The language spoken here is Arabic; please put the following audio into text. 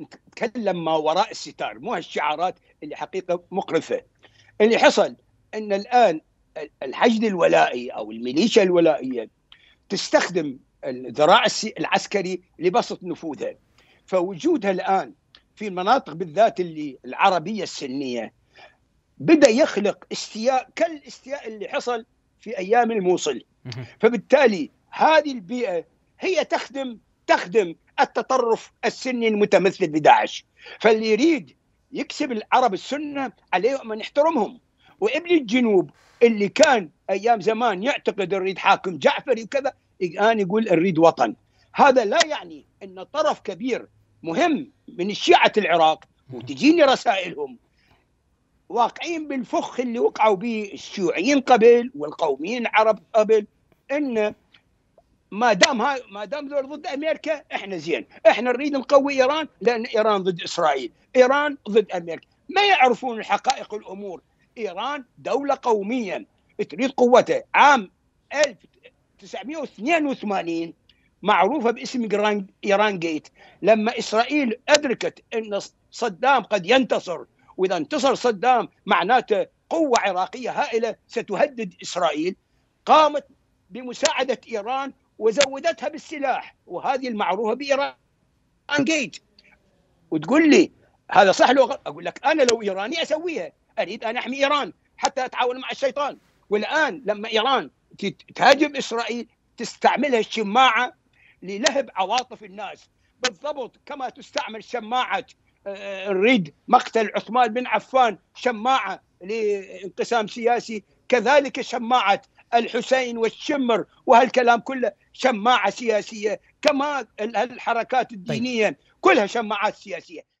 نتكلم ما وراء الستار مو هالشعارات اللي حقيقه مقرفه اللي حصل ان الان الحشد الولائي او الميليشيا الولائيه تستخدم الذراع العسكري لبسط نفوذها فوجودها الان في المناطق بالذات اللي العربيه السنيه بدا يخلق استياء كالاستياء اللي حصل في ايام الموصل فبالتالي هذه البيئه هي تخدم تخدم التطرف السني المتمثل بداعش فاللي يريد يكسب العرب السنه عليهم ان يحترمهم وابن الجنوب اللي كان ايام زمان يعتقد نريد حاكم جعفري وكذا الان يقول نريد وطن هذا لا يعني ان طرف كبير مهم من الشيعه العراق وتجيني رسائلهم واقعين بالفخ اللي وقعوا به الشيوعيين قبل والقوميين العرب قبل ان ما دام هاي ما دام دول ضد امريكا احنا زين احنا نريد نقوي ايران لان ايران ضد اسرائيل ايران ضد امريكا ما يعرفون حقائق الامور ايران دوله قوميه تريد قوتها عام 1982 معروفه باسم ايران جيت لما اسرائيل ادركت ان صدام قد ينتصر واذا انتصر صدام معناته قوه عراقيه هائله ستهدد اسرائيل قامت بمساعده ايران وزودتها بالسلاح وهذه المعروفه بايران جيت وتقول لي هذا صح لو اقول لك انا لو ايراني اسويها اريد ان احمي ايران حتى اتعاون مع الشيطان والان لما ايران تهاجم اسرائيل تستعملها الشماعه للهب عواطف الناس بالضبط كما تستعمل شماعه آه، الريد مقتل عثمان بن عفان شماعه لانقسام سياسي كذلك شماعه الحسين والشمر وهالكلام كله شماعه سياسيه كما الحركات طيب. الدينيه كلها شماعات سياسيه